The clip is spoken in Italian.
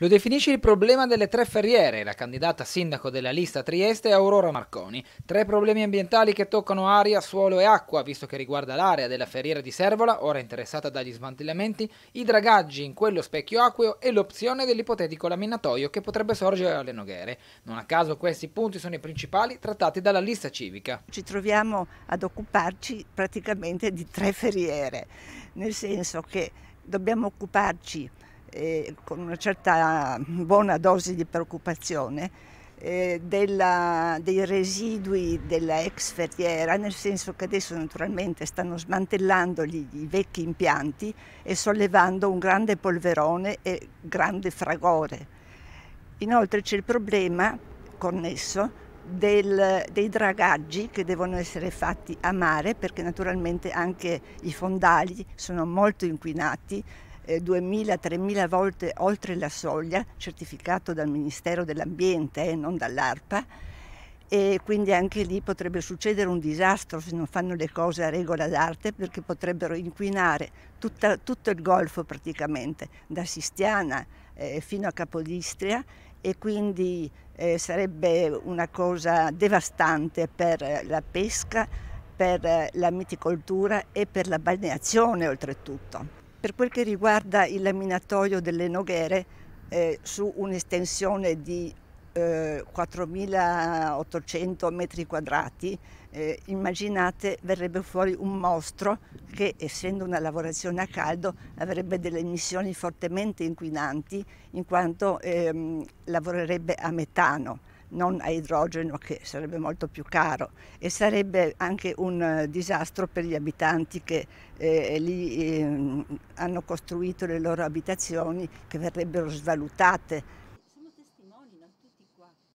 Lo definisce il problema delle tre ferriere, la candidata sindaco della lista Trieste Aurora Marconi. Tre problemi ambientali che toccano aria, suolo e acqua, visto che riguarda l'area della ferriera di Servola, ora interessata dagli smantellamenti, i dragaggi in quello specchio acqueo e l'opzione dell'ipotetico laminatoio che potrebbe sorgere alle Noghere. Non a caso questi punti sono i principali trattati dalla lista civica. Ci troviamo ad occuparci praticamente di tre ferriere, nel senso che dobbiamo occuparci eh, con una certa buona dose di preoccupazione eh, della, dei residui della ex ferriera, nel senso che adesso naturalmente stanno smantellando gli, i vecchi impianti e sollevando un grande polverone e grande fragore. Inoltre c'è il problema connesso del, dei dragaggi che devono essere fatti a mare perché naturalmente anche i fondali sono molto inquinati eh, 2.000-3.000 volte oltre la soglia, certificato dal Ministero dell'Ambiente e eh, non dall'ARPA, e quindi anche lì potrebbe succedere un disastro se non fanno le cose a regola d'arte perché potrebbero inquinare tutta, tutto il golfo praticamente, da Sistiana eh, fino a Capodistria e quindi eh, sarebbe una cosa devastante per la pesca, per la miticoltura e per la balneazione oltretutto. Per quel che riguarda il laminatoio delle Noghere, eh, su un'estensione di eh, 4.800 metri quadrati, eh, immaginate verrebbe fuori un mostro che, essendo una lavorazione a caldo, avrebbe delle emissioni fortemente inquinanti in quanto ehm, lavorerebbe a metano non a idrogeno che sarebbe molto più caro e sarebbe anche un eh, disastro per gli abitanti che eh, lì eh, hanno costruito le loro abitazioni che verrebbero svalutate